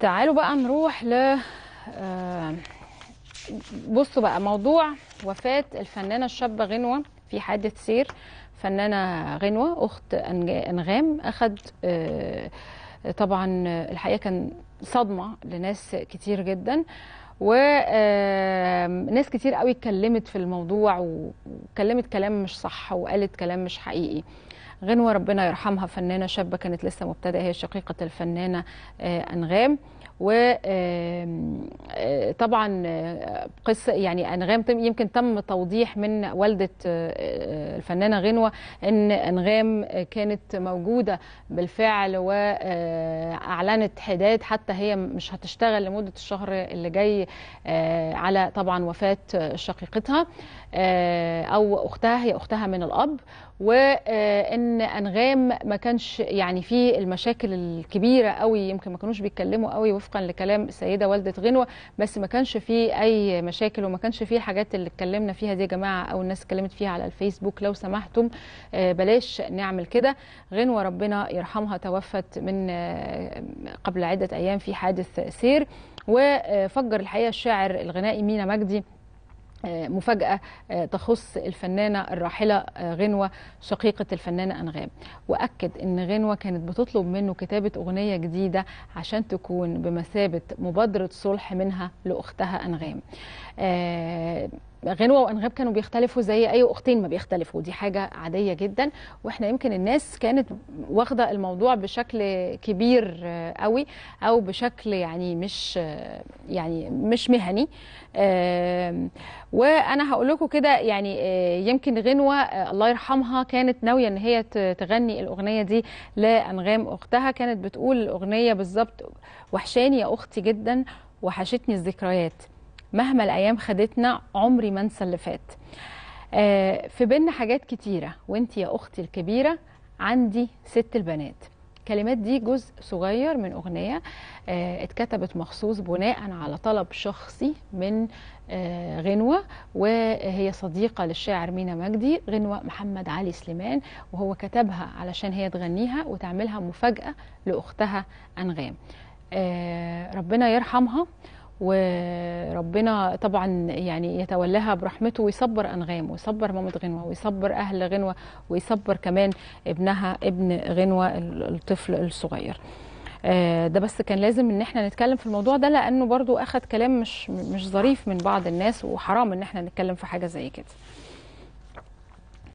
تعالوا بقى نروح ل آه، بصوا بقى موضوع وفاة الفنانة الشابة غنوة في حادث سير فنانة غنوة أخت أنغام أخذ آه، طبعا الحقيقه كان صدمه لناس كتير جدا وناس كتير قوي اتكلمت في الموضوع وكلمت كلام مش صح وقالت كلام مش حقيقي غنوة ربنا يرحمها فنانة شابة كانت لسه مبتدئة هي شقيقة الفنانة آه، أنغام و آه، طبعا آه، قصه يعني انغام يمكن تم توضيح من والده آه، الفنانه غنوه ان انغام كانت موجوده بالفعل واعلنت حداد حتى هي مش هتشتغل لمده الشهر اللي جاي على طبعا وفاه شقيقتها او اختها هي اختها من الاب وان انغام ما كانش يعني في المشاكل الكبيره قوي يمكن ما كانوش بيتكلموا قوي وفقا لكلام السيده والده غنوه بس ما كانش فيه اي مشاكل وما كانش فيه حاجات اللي اتكلمنا فيها دي يا جماعه او الناس اتكلمت فيها على الفيسبوك لو سمحتم آه، بلاش نعمل كده غنوه ربنا يرحمها توفت من آه، قبل عده ايام في حادث سير وفجر الحقيقه الشاعر الغنائي مينا مجدي آه، مفاجأة آه، تخص الفنانة الراحلة آه، غنوة شقيقة الفنانة أنغام وأكد أن غنوة كانت بتطلب منه كتابة أغنية جديدة عشان تكون بمثابة مبادرة صلح منها لأختها أنغام غنوه وانغام كانوا بيختلفوا زي اي اختين ما بيختلفوا دي حاجه عاديه جدا واحنا يمكن الناس كانت واخده الموضوع بشكل كبير آه، قوي او بشكل يعني مش آه، يعني مش مهني آه، وانا هقول لكم كده يعني يمكن غنوه الله يرحمها كانت ناويه ان هي تغني الاغنيه دي لانغام اختها كانت بتقول الاغنيه بالظبط وحشاني يا اختي جدا وحشتني الذكريات مهما الايام خدتنا عمري ما انسى اللي فات آه، في بينا حاجات كتيره وانت يا اختي الكبيره عندي ست البنات الكلمات دي جزء صغير من اغنيه آه، اتكتبت مخصوص بناء على طلب شخصي من آه، غنوه وهي صديقه للشاعر مينا مجدي غنوه محمد علي سليمان وهو كتبها علشان هي تغنيها وتعملها مفاجاه لاختها انغام ربنا يرحمها وربنا طبعا يعني يتولاها برحمته ويصبر انغام ويصبر مامة غنوه ويصبر اهل غنوه ويصبر كمان ابنها ابن غنوه الطفل الصغير آه، ده بس كان لازم ان احنا نتكلم في الموضوع ده لانه برضو اخد كلام مش مش ظريف من بعض الناس وحرام ان احنا نتكلم في حاجه زي كده